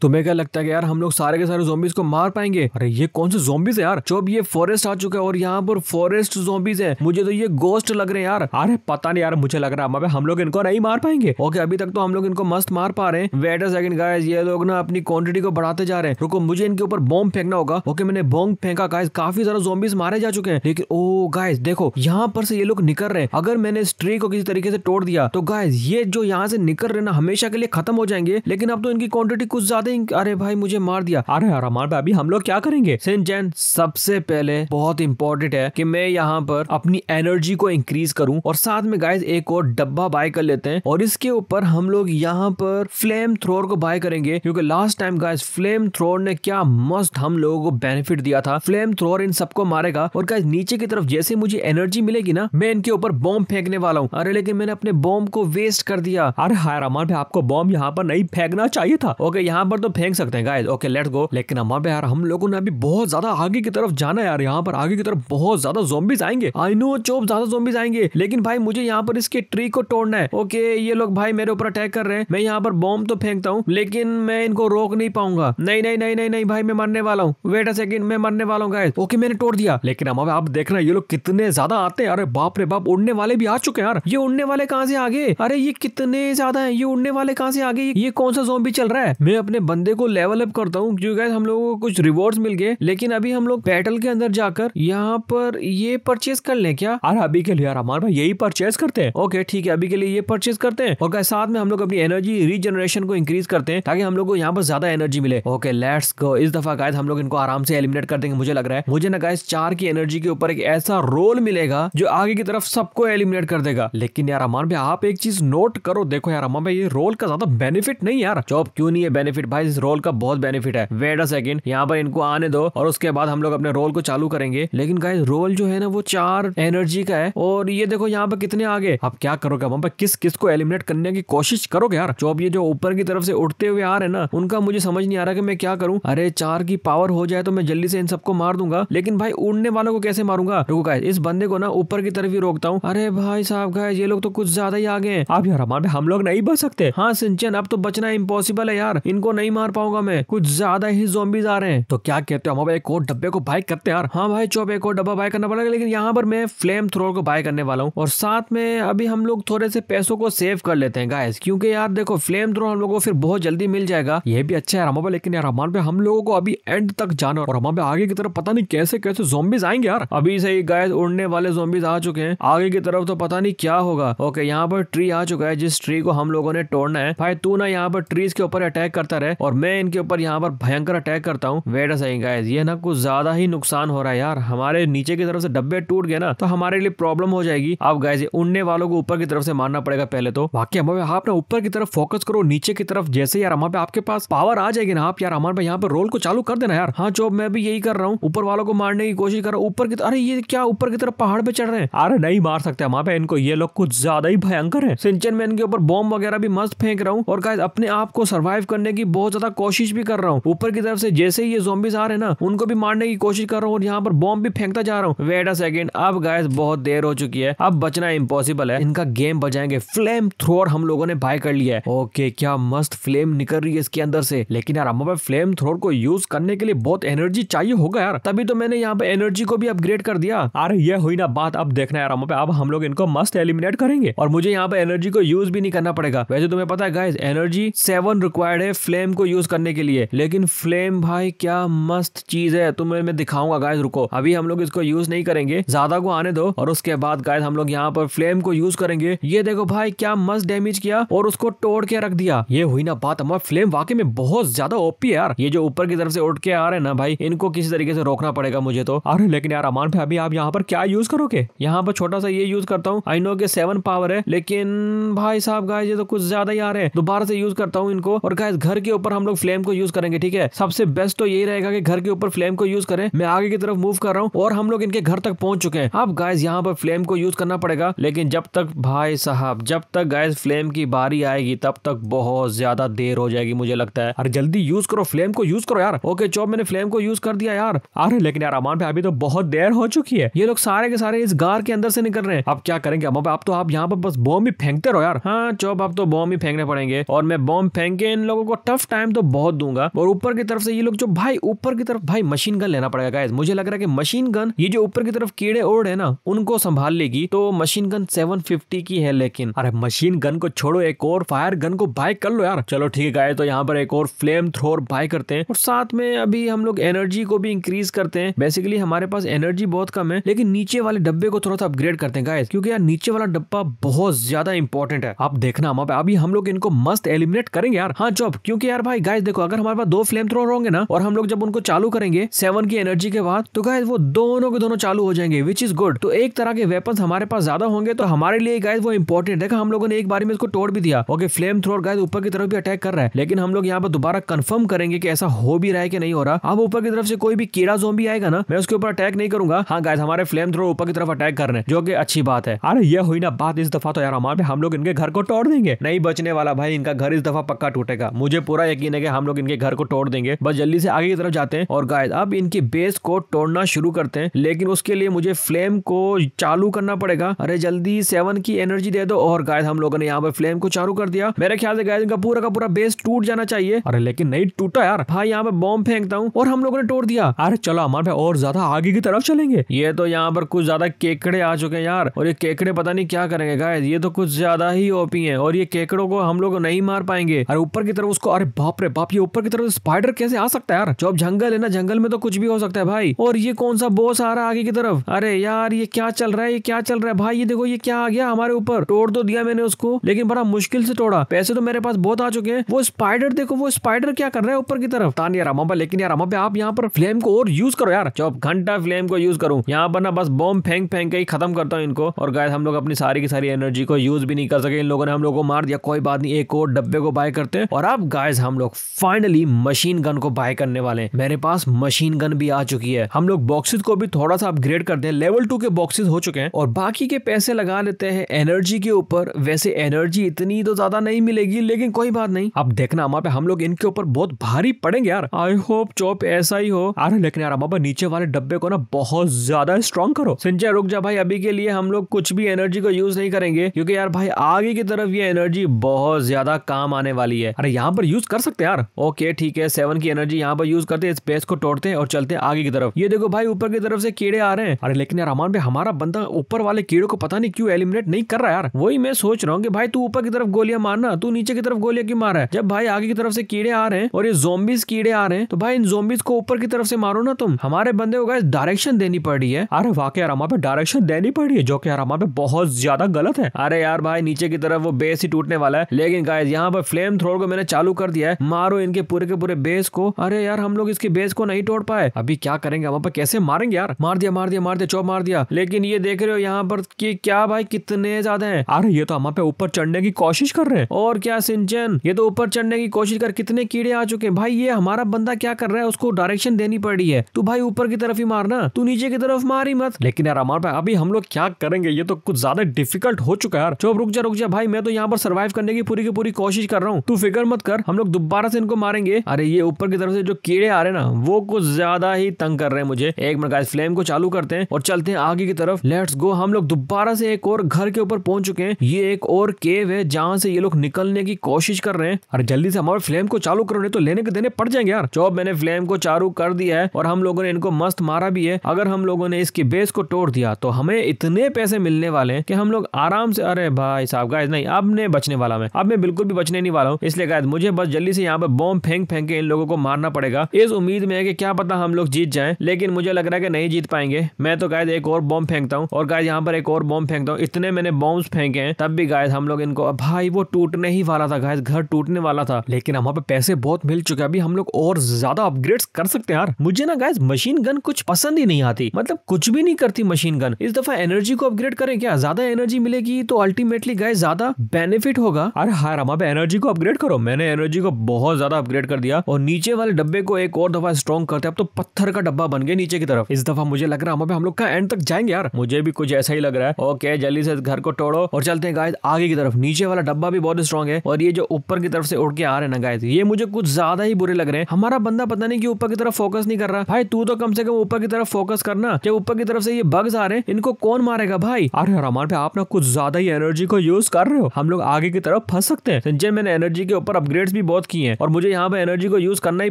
तुम्हें क्या लगता है यार हम लोग सारे के सारे जोबीज को मार पाएंगे अरे ये कौन से जोबीज है यार जो ये फॉरेस्ट आ चुका है और यहाँ पर फॉरेस्ट जोबीज है मुझे तो ये गोस्ट लग रहे हैं यार अरे पता नहीं यार मुझे लग रहा है हम लोग इनको नहीं मार पाएंगे ओके अभी तक तो हम लोग इनको मस्त मार पा रहे हैं वेट सेकंड गाइस ये लोग ना अपनी क्वांटिटी को बढ़ाते जा रहे हैं रुको मुझे इनके ऊपर बॉम्ब फेंकना होगा ओके मैंने बॉम्ब फेंका गाइस काफी सारा जोबीज मारे जा चुके हैं लेकिन ओ oh, गाइस देखो यहाँ पर से ये लोग निकल रहे हैं अगर मैंने स्ट्री को किसी तरीके से तोड़ दिया तो गाइस ये जो यहाँ से निकल रहे ना हमेशा के लिए खत्म हो जाएंगे लेकिन अब तो इनकी क्वांटिटी कुछ ज्यादा देंगे अरे भाई मुझे मार दिया अरे यार हमारे अभी हम लोग क्या करेंगे सिंचन सबसे पहले बहुत इंपॉर्टेंट है कि मैं यहाँ पर अपनी एनर्जी को इंक्रीज करूँ और साथ में गाइस एक और डब्बा बाय कर लेते हैं और इसके ऊपर हम लोग यहाँ पर फ्लेम थ्रोर को बाय करेंगे क्योंकि last time guys flame thrower ने क्या मस्त हम लोगों को बेनिफिट दिया था फ्लेम थ्रोर इन सबको मारेगा और गाइस नीचे की तरफ जैसे मुझे एनर्जी मिलेगी ना मैं इनके ऊपर बॉम्ब फेंकने वाला हूँ अरे लेकिन मैंने अपने बॉम्ब को वेस्ट कर दिया अरे हायर भाई आपको बॉम्ब यहाँ पर नहीं फेंकना चाहिए था ओके यहाँ पर पर तो फेंक सकते हैं गाइस ओके लेट्स गो लेकिन अब यार हम लोगों ने अभी बहुत ज्यादा आगे की तरफ जाना यार यहाँ पर आगे की तरफ बहुत ज्यादा जोम्बिस आएंगे आई नो चोप ज्यादा जोम्बिस आएंगे लेकिन भाई मुझे यहाँ पर इसके ट्री को तोड़ना है ओके ये लोग भाई मेरे ऊपर अटैक कर रहे हैं मैं यहाँ पर बॉम्ब तो फेंकता हूँ लेकिन मैं इनको रोक नहीं पाऊंगा नहीं नहीं नहीं नहीं नहीं भाई मैं मरने वाला हूँ वेट अ सेकंड मैं मरने वाला हूँ गाइस ओके मैंने तोड़ दिया लेकिन हमारे आप देख रहे हैं ये लोग कितने ज्यादा आते हैं अरे बाप रे बाप उड़ने वाले भी आ चुके हैं यार ये उड़ने वाले कहाँ से आगे अरे ये कितने ज्यादा है ये उड़ने वाले कहाँ से आगे ये कौन सा जोम्बी चल रहा है मैं अपने बंदे को लेवल अप करता हूँ क्योंकि हम लोगों को कुछ रिवॉर्ड्स मिल गए लेकिन अभी हम लोग बैटल के अंदर जाकर यहाँ पर ये परचेज कर ले क्या यार अभी के लिए यार हमारे भाई यही परचेज करते हैं ओके ठीक है अभी के लिए ये परचेज करते हैं और साथ में हम लोग अपनी एनर्जी रीजनरेशन को इंक्रीज करते हैं ताकि हम लोग को यहाँ पर ज्यादा एनर्जी मिले ओके लेट्स गो इस दफा गायद हम लोग इनको आराम से एलिमिनेट कर देंगे मुझे लग रहा है मुझे ना गायस चार की एनर्जी के ऊपर एक ऐसा रोल मिलेगा जो आगे की तरफ सबको एलिमिनेट कर देगा लेकिन यार अमान भाई आप एक चीज नोट करो देखो यार अमान भाई ये रोल का ज्यादा बेनिफिट नहीं यार जॉब क्यों नहीं है बेनिफिट भाई इस रोल का बहुत बेनिफिट है वेट अ सेकंड यहाँ पर इनको आने दो और उसके बाद हम लोग अपने रोल को चालू करेंगे लेकिन गाइज रोल जो है ना वो चार एनर्जी का है और ये देखो यहाँ पर कितने आगे आप क्या करोगे वहां पर किस किस को एलिमिनेट करने की कोशिश करोगे यार जो अब ये जो ऊपर की तरफ से उठते हुए आ रहे ना उनका मुझे समझ नहीं आ रहा कि मैं क्या करूं अरे चार की पावर हो जाए तो मैं जल्दी से इन सबको मार दूंगा लेकिन भाई उड़ने वालों को कैसे मारूंगा रुको गाइस इस बंदे को ना ऊपर की तरफ ही रोकता हूँ अरे भाई साहब गाइस ये लोग तो कुछ ज्यादा ही आगे हैं आप यार हमारे हम लोग नहीं बच सकते हाँ सिंचन अब तो बचना इम्पोसिबल है यार इनको नहीं नहीं मार पाऊंगा मैं कुछ ज्यादा ही जोम्बिज आ रहे हैं तो क्या कहते हो हम एक और डब्बे को बाइक करते यार हाँ भाई चौब एक और डब्बा बाय करना पड़ेगा लेकिन यहाँ पर मैं फ्लेम थ्रोर को बाय करने वाला हूँ और साथ में अभी हम लोग थोड़े से पैसों को सेव कर लेते हैं गाइस क्योंकि यार देखो फ्लेम थ्रोर हम लोग को फिर बहुत जल्दी मिल जाएगा ये भी अच्छा है हमारे लेकिन यार हमारे हम लोगों को अभी एंड तक जाना और हमारे आगे की तरफ पता नहीं कैसे कैसे जोम्बिज आएंगे यार अभी से ही गाय उड़ने वाले जोम्बिज आ चुके हैं आगे की तरफ तो पता नहीं क्या होगा ओके यहाँ पर ट्री आ चुका है जिस ट्री को हम लोगों ने तोड़ना है भाई तू ना यहाँ पर ट्रीज के ऊपर अटैक करता रहे और मैं इनके ऊपर यहाँ पर भयंकर अटैक करता हूँ वेट सही गाइज ये ना कुछ ज्यादा ही नुकसान हो रहा है यार हमारे नीचे की तरफ से डब्बे टूट गए ना तो हमारे लिए प्रॉब्लम हो जाएगी अब गाइज उड़ने वालों को ऊपर की तरफ से मारना पड़ेगा पहले तो बाकी हमारे आप ना ऊपर की तरफ फोकस करो नीचे की तरफ जैसे यार हमारे आपके पास पावर आ जाएगी ना आप यार हमारे यहाँ पे रोल को चालू कर देना यार हाँ जो मैं भी यही कर रहा हूँ ऊपर वालों को मारने की कोशिश कर रहा हूँ ऊपर की अरे ये क्या ऊपर की तरफ पहाड़ पे चढ़ रहे हैं अरे नहीं मार सकते हमारे पे इनको ये लोग कुछ ज्यादा ही भयंकर है सिंचन में इनके ऊपर बॉम्ब वगैरह भी मस्त फेंक रहा हूँ और गाइज अपने आप को सर्वाइव करने की बहुत बहुत ज्यादा कोशिश भी कर रहा हूँ ऊपर की तरफ से जैसे ही ये जोबिस आ रहे हैं ना उनको भी मारने की कोशिश कर रहा हूँ और यहाँ पर बॉम्ब भी फेंकता जा रहा हूँ वेट अ सेकेंड अब गायस बहुत देर हो चुकी है अब बचना इम्पोसिबल है इनका गेम बजाएंगे फ्लेम थ्रोर हम लोगों ने बाय कर लिया है ओके क्या मस्त फ्लेम निकल रही है इसके अंदर से लेकिन यार हम फ्लेम थ्रोर को यूज करने के लिए बहुत एनर्जी चाहिए होगा यार तभी तो मैंने यहाँ पे एनर्जी को भी अपग्रेड कर दिया अरे ये हुई ना बात अब देखना यार पे अब हम लोग इनको मस्त एलिमिनेट करेंगे और मुझे यहाँ पे एनर्जी को यूज भी नहीं करना पड़ेगा वैसे तुम्हें पता है गाइस एनर्जी सेवन रिक्वायर्ड है फ्लेम फ्लेम को यूज करने के लिए लेकिन फ्लेम भाई क्या मस्त चीज है तुम्हें मैं दिखाऊंगा गाय रुको अभी हम लोग इसको यूज नहीं करेंगे ज्यादा को आने दो और उसके बाद गाय हम लोग यहाँ पर फ्लेम को यूज करेंगे ये देखो भाई क्या मस्त डैमेज किया और उसको तोड़ के रख दिया ये हुई ना बात हमारा फ्लेम वाकई में बहुत ज्यादा ओपी है यार ये जो ऊपर की तरफ से उठ के आ रहे ना भाई इनको किसी तरीके से रोकना पड़ेगा मुझे तो अरे लेकिन यार अमान भाई अभी आप यहाँ पर क्या यूज करोगे यहाँ पर छोटा सा ये यूज करता हूँ आई नो के सेवन पावर है लेकिन भाई साहब गाय ये तो कुछ ज्यादा ही आ रहे हैं दोबारा से यूज करता हूँ इनको और गाय घर के ऊपर हम लोग फ्लेम को यूज करेंगे ठीक है सबसे बेस्ट तो यही रहेगा कि घर के ऊपर फ्लेम को यूज करें मैं आगे की तरफ मूव कर रहा हूँ और हम लोग इनके घर तक पहुंच चुके हैं अब गाइज यहाँ पर फ्लेम को यूज करना पड़ेगा लेकिन जब तक भाई साहब जब तक गाइज फ्लेम की बारी आएगी तब तक बहुत ज्यादा देर हो जाएगी मुझे लगता है अरे जल्दी यूज करो फ्लेम को यूज करो यार ओके चो मैंने फ्लेम को यूज कर दिया यार अरे लेकिन यार अमान भाई अभी तो बहुत देर हो चुकी है ये लोग सारे के सारे इस गार के अंदर से निकल रहे हैं अब क्या करेंगे अमान आप तो आप यहाँ पर बस बॉम्ब ही फेंकते रहो यार हाँ चौब आप तो बॉम्ब ही फेंकने पड़ेंगे और मैं बॉम्ब फेंक के इन लोगों को टफ टाइम तो बहुत दूंगा और ऊपर की तरफ से ये लोग जो भाई ऊपर की तरफ भाई मशीन गन लेना पड़ेगा गाइस मुझे लग रहा है कि मशीन गन ये जो ऊपर की तरफ कीड़े ओढ़ है ना उनको संभाल लेगी तो मशीन गन फिफ्टी की है लेकिन अरे मशीन गन को छोड़ो एक और फायर गन को बाय कर लो यार चलो ठीक है गाइज तो यहाँ पर एक और फ्लेम थ्रोर बाय करते हैं और साथ में अभी हम लोग एनर्जी को भी इंक्रीज करते हैं बेसिकली हमारे पास एनर्जी बहुत कम है लेकिन नीचे वाले डब्बे को थोड़ा सा अपग्रेड करते हैं गाइस क्योंकि यार नीचे वाला डब्बा बहुत ज्यादा इंपॉर्टेंट है आप देखना हम अभी हम लोग इनको मस्त एलिमिनेट करेंगे यार हाँ जॉब क्योंकि यार यार भाई गाइस देखो अगर हमारे पास दो फ्लेम थ्रोर होंगे ना और हम लोग जब उनको चालू करेंगे सेवन की एनर्जी के बाद तो गाइस वो दोनों के दोनों चालू हो जाएंगे विच इज गुड तो एक तरह के वेपन हमारे पास ज्यादा होंगे तो हमारे लिए गाइस वो इंपॉर्टेंट है हम लोगों ने एक बार में इसको तोड़ भी दिया ओके फ्लेम थ्रोर गाइस ऊपर की तरफ भी अटैक कर रहा है लेकिन हम लोग यहाँ पर दोबारा कंफर्म करेंगे कि ऐसा हो भी रहा है कि नहीं हो रहा अब ऊपर की तरफ से कोई भी कीड़ा जो आएगा ना मैं उसके ऊपर अटैक नहीं करूंगा हाँ गाइस हमारे फ्लेम थ्रोर ऊपर की तरफ अटैक कर रहे हैं जो कि अच्छी बात है अरे ये हुई ना बात इस दफा तो यार हमारे हम लोग इनके घर को तोड़ देंगे नहीं बचने वाला भाई इनका घर इस दफा पक्का टूटेगा मुझे पूरा पूरा यकीन है कि हम लोग इनके घर को तोड़ देंगे बस जल्दी से आगे की तरफ जाते हैं और गाय अब इनकी बेस को तोड़ना शुरू करते हैं लेकिन उसके लिए मुझे फ्लेम को चालू करना पड़ेगा अरे जल्दी सेवन की एनर्जी दे दो और गाय हम लोगों ने यहाँ पर फ्लेम को चालू कर दिया मेरे ख्याल से गाय इनका पूरा का पूरा बेस टूट जाना चाहिए अरे लेकिन नहीं टूटा यार भाई यहाँ पे बॉम्ब फेंकता हूँ और हम लोगों ने तोड़ दिया अरे चलो हमारे पे और ज्यादा आगे की तरफ चलेंगे ये तो यहाँ पर कुछ ज्यादा केकड़े आ चुके हैं यार और ये केकड़े पता नहीं क्या करेंगे गाय ये तो कुछ ज्यादा ही ओपी है और ये केकड़ों को हम लोग नहीं मार पाएंगे अरे ऊपर की तरफ उसको अरे बाप रे बाप ये ऊपर की तरफ स्पाइडर कैसे आ सकता है यार जो अब जंगल है ना जंगल में तो कुछ भी हो सकता है भाई और ये कौन सा बॉस आ रहा है आगे की तरफ अरे यार ये क्या चल रहा है ये क्या चल रहा है भाई ये देखो ये क्या आ गया हमारे ऊपर तोड़ तो दिया मैंने उसको लेकिन बड़ा मुश्किल से तोड़ा पैसे तो मेरे पास बहुत आ चुके हैं वो स्पाइडर देखो वो स्पाइडर क्या कर रहा है ऊपर की तरफ तान यार अमाबा लेकिन यार अमाबा आप यहाँ पर फ्लेम को और यूज करो यार चौब घंटा फ्लेम को यूज करूँ यहाँ पर ना बस बॉम्ब फेंक फेंक के ही खत्म करता हूँ इनको और गाय हम लोग अपनी सारी की सारी एनर्जी को यूज भी नहीं कर सके इन लोगों ने हम लोग को मार दिया कोई बात नहीं एक और डब्बे को बाय करते और आप गाय हम लोग फाइनली मशीन गन को बाय करने वाले हैं मेरे पास मशीन गन भी आ चुकी है हम लोग बॉक्सेस को भी थोड़ा सा अपग्रेड कर हैं लेवल टू के बॉक्सेस हो चुके हैं और बाकी के पैसे लगा लेते हैं एनर्जी के ऊपर वैसे एनर्जी इतनी तो ज्यादा नहीं मिलेगी लेकिन कोई बात नहीं अब देखना हमारे पे हम लोग इनके ऊपर बहुत भारी पड़ेंगे यार आई होप चौप ऐसा ही हो अरे लेकिन यार अमा नीचे वाले डब्बे को ना बहुत ज्यादा स्ट्रॉन्ग करो संजय रुक जा भाई अभी के लिए हम लोग कुछ भी एनर्जी को यूज नहीं करेंगे क्योंकि यार भाई आगे की तरफ ये एनर्जी बहुत ज्यादा काम आने वाली है अरे यहाँ पर यूज कर कर सकते यार ओके ठीक है सेवन की एनर्जी यहाँ पर यूज करते इस बेस को तोड़ते हैं और चलते हैं आगे की तरफ ये देखो भाई ऊपर की तरफ से कीड़े आ रहे हैं अरे लेकिन यार अमान भाई हमारा बंदा ऊपर वाले कीड़ों को पता नहीं क्यों एलिमिनेट नहीं कर रहा यार वही मैं सोच रहा हूँ की भाई तू ऊपर की तरफ गोलियां मारना तू नीचे की तरफ गोलियां क्यों मारा है जब भाई आगे की तरफ से कीड़े आ रहे हैं और ये जोम्बिस कीड़े आ रहे हैं तो भाई इन जोम्बिस को ऊपर की तरफ से मारो ना तुम हमारे बंदे को गाय डायरेक्शन देनी पड़ी है अरे वाकई यार हमारे डायरेक्शन देनी पड़ी है जो की यार हमारे बहुत ज्यादा गलत है अरे यार भाई नीचे की तरफ वो बेस ही टूटने वाला है लेकिन गाय यहाँ पर फ्लेम थ्रोड को मैंने चालू कर दिया है मारो इनके पूरे के पूरे बेस को अरे यार हम लोग इसके बेस को नहीं तोड़ पाए अभी क्या करेंगे हम पर कैसे मारेंगे यार मार दिया मार दिया मार दिया चौप मार दिया लेकिन ये देख रहे हो यहाँ पर कि क्या भाई कितने ज्यादा है अरे ये तो हम पे ऊपर चढ़ने की कोशिश कर रहे हैं और क्या सिंचन ये तो ऊपर चढ़ने की कोशिश कर कितने कीड़े आ चुके हैं भाई ये हमारा बंदा क्या कर रहा है उसको डायरेक्शन देनी पड़ी है तू भाई ऊपर की तरफ ही मारना तू नीचे की तरफ मार ही मत लेकिन यार हमारे पे अभी हम लोग क्या करेंगे ये तो कुछ ज्यादा डिफिकल्ट हो चुका है यार चुप रुक जा रुक जा भाई मैं तो यहाँ पर सर्वाइव करने की पूरी की पूरी कोशिश कर रहा हूँ तू फिक्र मत कर हम लोग लोग दोबारा से इनको मारेंगे अरे ये ऊपर की तरफ से जो कीड़े आ रहे ना वो कुछ ज्यादा ही तंग कर रहे हैं मुझे एक मिनट का फ्लेम को चालू करते हैं और चलते हैं आगे की तरफ लेट्स गो हम लोग दोबारा से एक और घर के ऊपर पहुंच चुके हैं ये एक और केव है जहाँ से ये लोग निकलने की कोशिश कर रहे हैं अरे जल्दी से हमारे फ्लेम को चालू करो नहीं तो लेने के देने पड़ जाएंगे यार जो मैंने फ्लेम को चालू कर दिया है और हम लोगों ने इनको मस्त मारा भी है अगर हम लोगों ने इसकी बेस को तोड़ दिया तो हमें इतने पैसे मिलने वाले हैं कि हम लोग आराम से अरे भाई साहब गाइज नहीं अब नहीं बचने वाला मैं अब मैं बिल्कुल भी बचने नहीं वाला हूँ इसलिए गायद मुझे बस जल्दी से यहाँ पर बॉम्ब फेंक फेंक के इन लोगों को मारना पड़ेगा इस उम्मीद में है कि क्या पता हम लोग जीत जाए लेकिन मुझे लग रहा है कि नहीं जीत पाएंगे मैं तो गायद एक और बॉम्ब फेंकता हूँ और गायद यहाँ पर एक और बॉम्ब फेंकता हूँ इतने मैंने बॉम्ब फेंके हैं तब भी गायद हम लोग इनको भाई वो टूटने ही वाला था गायद घर टूटने वाला था लेकिन हमारे पे पैसे बहुत मिल चुके हैं अभी हम लोग और ज्यादा अपग्रेड कर सकते हैं यार मुझे ना गायद मशीन गन कुछ पसंद ही नहीं आती मतलब कुछ भी नहीं करती मशीन गन इस दफा एनर्जी को अपग्रेड करें क्या ज्यादा एनर्जी मिलेगी तो अल्टीमेटली गाय ज्यादा बेनिफिट होगा अरे हाँ रमा एनर्जी को अपग्रेड करो मैंने एनर्जी को को बहुत ज्यादा अपग्रेड कर दिया और नीचे वाले डब्बे को एक और दफा स्ट्रॉन्ग करते अब तो पत्थर का डब्बा बन गया नीचे की तरफ इस दफा मुझे लग रहा है हम लोग का एंड तक जाएंगे यार मुझे भी कुछ ऐसा ही लग रहा है ओके जल्दी से घर को तोड़ो और चलते हैं गायद आगे की तरफ नीचे वाला डब्बा भी बहुत स्ट्रॉन्ग है और ये जो ऊपर की तरफ से उड़ के आ रहे हैं ना गाय ये मुझे कुछ ज्यादा ही बुरे लग रहे हैं हमारा बंदा पता नहीं की ऊपर की तरफ फोकस नहीं कर रहा भाई तू तो कम से कम ऊपर की तरफ फोकस करना क्या ऊपर की तरफ से ये बग्स आ रहे हैं इनको कौन मारेगा भाई अरे यार हमारे आप ना कुछ ज्यादा ही एनर्जी को यूज कर रहे हो हम लोग आगे की तरफ फंस सकते हैं संजय मैंने एनर्जी के ऊपर अपग्रेड्स भी बहुत ग्रोथ की है और मुझे यहाँ पर एनर्जी को यूज करना ही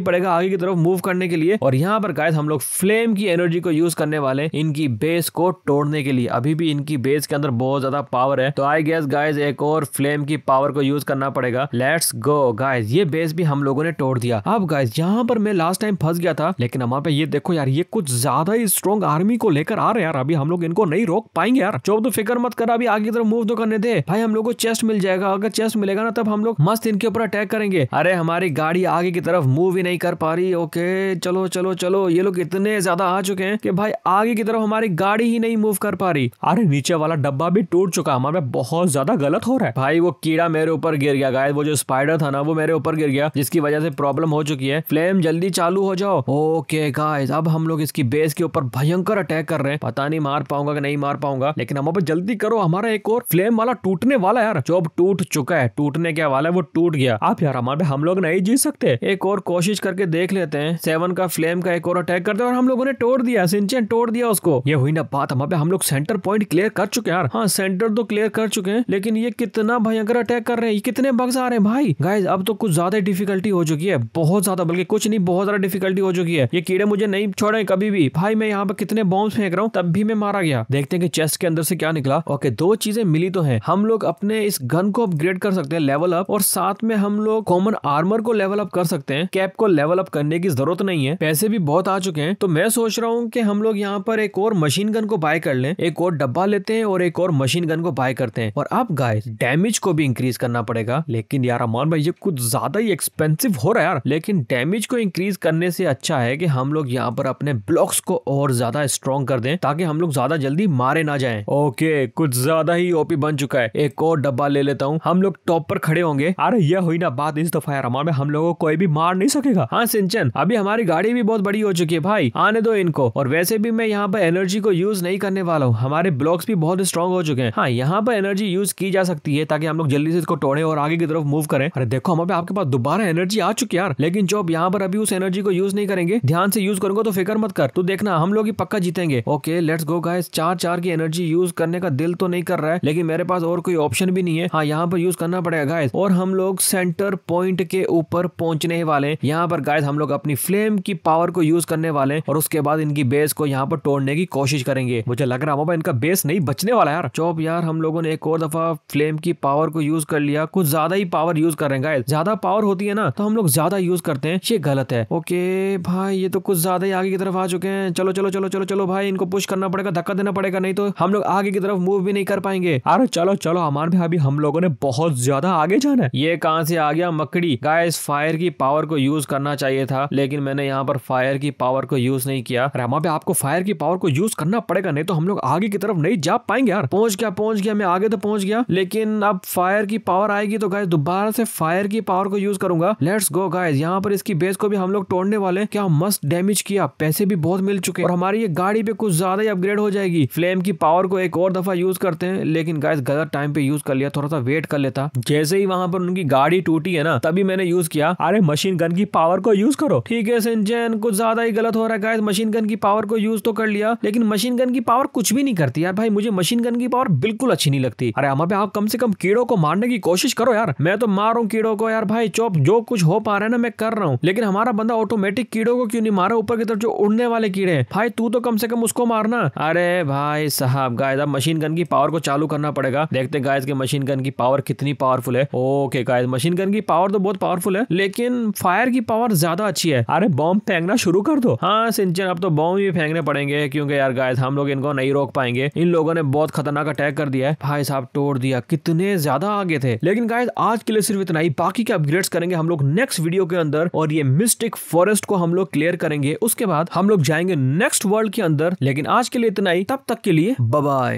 पड़ेगा आगे की तरफ मूव करने के लिए और यहाँ पर गायद हम लोग फ्लेम की एनर्जी को यूज करने वाले इनकी बेस को तोड़ने के लिए अभी भी इनकी बेस के अंदर बहुत ज्यादा पावर है तो आई गेस गाइज एक और फ्लेम की पावर को यूज करना पड़ेगा लेट्स गो गाइज ये बेस भी हम लोगों ने तोड़ दिया अब गाइज यहाँ पर मैं लास्ट टाइम फंस गया था लेकिन हमारे पे ये देखो यार ये कुछ ज्यादा ही स्ट्रॉन्ग आर्मी को लेकर आ रहे यार अभी हम लोग इनको नहीं रोक पाएंगे यार चौब तो फिक्र मत कर अभी आगे की तरफ मूव तो करने दे भाई हम लोग को चेस्ट मिल जाएगा अगर चेस्ट मिलेगा ना तब हम लोग मस्त इनके ऊपर अटैक करेंगे अरे हमारी गाड़ी आगे की तरफ मूव ही नहीं कर पा रही ओके चलो चलो चलो ये लोग इतने ज्यादा आ चुके हैं कि भाई आगे की तरफ हमारी गाड़ी ही नहीं मूव कर पा रही अरे नीचे वाला डब्बा भी टूट चुका हमारे बहुत ज्यादा गलत हो रहा है भाई वो कीड़ा मेरे ऊपर गिर गया गाय वो जो स्पाइडर था ना वो मेरे ऊपर गिर गया जिसकी वजह से प्रॉब्लम हो चुकी है फ्लेम जल्दी चालू हो जाओ ओके गाइस अब हम लोग इसकी बेस के ऊपर भयंकर अटैक कर रहे हैं पता नहीं मार पाऊंगा कि नहीं मार पाऊंगा लेकिन हम अब जल्दी करो हमारा एक और फ्लेम वाला टूटने वाला यार जो अब टूट चुका है टूटने क्या वाला है वो टूट गया आप यार हमारे हम लोग नहीं जीत सकते एक और कोशिश करके देख लेते हैं सेवन का फ्लेम का एक और अटैक करते हैं और हम लोगों ने तोड़ दिया सिंचन तोड़ दिया उसको ये हुई ना बात हम हम लोग सेंटर पॉइंट क्लियर कर चुके हैं यार हाँ सेंटर तो क्लियर कर चुके हैं लेकिन ये कितना भयंकर अटैक कर रहे हैं कितने बग्स आ रहे हैं भाई गाइज अब तो कुछ ज्यादा डिफिकल्टी हो चुकी है बहुत ज्यादा बल्कि कुछ नहीं बहुत ज्यादा डिफिकल्टी हो चुकी है ये कीड़े मुझे नहीं छोड़े कभी भी भाई मैं यहाँ पर कितने बॉम्ब फेंक रहा हूँ तब भी मैं मारा गया देखते हैं कि चेस्ट के अंदर से क्या निकला ओके दो चीजें मिली तो है हम लोग अपने इस गन को अपग्रेड कर सकते हैं लेवल अप और साथ में हम लोग कॉमन आर्मर को लेवल अप कर सकते हैं कैप को लेवल अप करने की जरूरत नहीं है पैसे भी बहुत आ चुके हैं तो मैं सोच रहा हूँ कि हम लोग यहाँ पर एक और मशीन गन को बाय कर लें एक और डब्बा लेते हैं और एक और मशीन गन को बाय करते हैं और अब गाय डैमेज को भी इंक्रीज करना पड़ेगा लेकिन यार अमान भाई ये कुछ ज्यादा ही एक्सपेंसिव हो रहा है यार लेकिन डैमेज को इंक्रीज करने से अच्छा है कि हम लोग यहाँ पर अपने ब्लॉक्स को और ज्यादा स्ट्रॉन्ग कर दें ताकि हम लोग ज्यादा जल्दी मारे ना जाए ओके कुछ ज्यादा ही ओपी बन चुका है एक और डब्बा ले लेता हूँ हम लोग टॉप पर खड़े होंगे अरे यह हुई ना बात इस दफा फायर अमाउंट में हम लोगों को कोई भी मार नहीं सकेगा हाँ सिंचन अभी हमारी गाड़ी भी बहुत बड़ी हो चुकी है भाई आने दो इनको और वैसे भी मैं यहाँ पर एनर्जी को यूज नहीं करने वाला हूँ हमारे ब्लॉक्स भी बहुत स्ट्रॉन्ग हो चुके हैं हाँ यहाँ पर एनर्जी यूज की जा सकती है ताकि हम लोग जल्दी से इसको तोड़े और आगे की तरफ मूव करें अरे देखो हमारे आपके पास दोबारा एनर्जी आ चुकी यार लेकिन जो अब यहाँ पर अभी उस एनर्जी को यूज नहीं करेंगे ध्यान से यूज करूंगा तो फिक्र मत कर तू देखना हम लोग ही पक्का जीतेंगे ओके लेट्स गो गाइस चार चार की एनर्जी यूज करने का दिल तो नहीं कर रहा है लेकिन मेरे पास और कोई ऑप्शन भी नहीं है हाँ यहाँ पर यूज करना पड़ेगा गाइस और हम लोग सेंटर पॉइंट पॉइंट के ऊपर पहुंचने वाले यहाँ पर गाइस हम लोग अपनी फ्लेम की पावर को यूज करने वाले और उसके बाद इनकी बेस को यहाँ पर तोड़ने की कोशिश करेंगे मुझे लग रहा है इनका बेस नहीं बचने वाला यार चौप यार हम लोगों ने एक और दफा फ्लेम की पावर को यूज कर लिया कुछ ज्यादा ही पावर यूज कर रहे हैं गाइज ज्यादा पावर होती है ना तो हम लोग ज्यादा यूज करते हैं ये गलत है ओके भाई ये तो कुछ ज्यादा ही आगे की तरफ आ चुके हैं चलो चलो चलो चलो चलो भाई इनको पुश करना पड़ेगा धक्का देना पड़ेगा नहीं तो हम लोग आगे की तरफ मूव भी नहीं कर पाएंगे अरे चलो चलो हमारे भाई अभी हम लोगों ने बहुत ज्यादा आगे जाना है ये कहाँ से आ गया मक्के लकड़ी गाइस फायर की पावर को यूज करना चाहिए था लेकिन मैंने यहाँ पर फायर की पावर को यूज नहीं किया रामा पे आपको फायर की पावर को यूज करना पड़ेगा नहीं तो हम लोग आगे की तरफ नहीं जा पाएंगे यार पहुंच गया पहुंच गया मैं आगे तो पहुंच गया लेकिन अब फायर की पावर आएगी तो गाय दोबारा से फायर की पावर को यूज करूंगा लेट्स गो गाइज यहाँ पर इसकी बेस को भी हम लोग तोड़ने वाले क्या मस्त डैमेज किया पैसे भी बहुत मिल चुके और हमारी ये गाड़ी पे कुछ ज्यादा ही अपग्रेड हो जाएगी फ्लेम की पावर को एक और दफा यूज करते हैं लेकिन गाइज गलत टाइम पे यूज कर लिया थोड़ा सा वेट कर लेता जैसे ही वहां पर उनकी गाड़ी टूटी है ना तभी मैंने यूज किया अरे मशीन गन की पावर को यूज करो ठीक है सिंचन कुछ ज्यादा ही गलत हो रहा है मशीन गन की पावर को यूज तो कर लिया लेकिन मशीन गन की पावर कुछ भी नहीं करती यार भाई मुझे मशीन गन की पावर बिल्कुल अच्छी नहीं लगती अरे हमारे आप कम से कम कीड़ों को मारने की कोशिश करो यार मैं तो मार रहा हूँ कीड़ों को यार भाई चौप जो कुछ हो पा रहा है ना मैं कर रहा हूँ लेकिन हमारा बंदा ऑटोमेटिक कीड़ों को क्यों नहीं मारा ऊपर की तरफ जो उड़ने वाले कीड़े हैं भाई तू तो कम से कम उसको मारना अरे भाई साहब गायद अब मशीन गन की पावर को चालू करना पड़ेगा देखते गायज की मशीन गन की पावर कितनी पावरफुल है ओके गायज मशीन गन की पावर तो तो बहुत पावरफुल है लेकिन फायर की पावर ज्यादा अच्छी है अरे बॉम्ब फेंकना शुरू कर दो हाँ सिंचन अब तो बॉम्ब भी फेंकने पड़ेंगे क्योंकि यार गायस हम लोग इनको नहीं रोक पाएंगे इन लोगों ने बहुत खतरनाक अटैक कर दिया है भाई साहब तोड़ दिया कितने ज्यादा आगे थे लेकिन गायस आज के लिए सिर्फ इतना ही बाकी के अपग्रेड्स करेंगे हम लोग नेक्स्ट वीडियो के अंदर और ये मिस्टिक फॉरेस्ट को हम लोग क्लियर करेंगे उसके बाद हम लोग जाएंगे नेक्स्ट वर्ल्ड के अंदर लेकिन आज के लिए इतना ही तब तक के लिए बबाय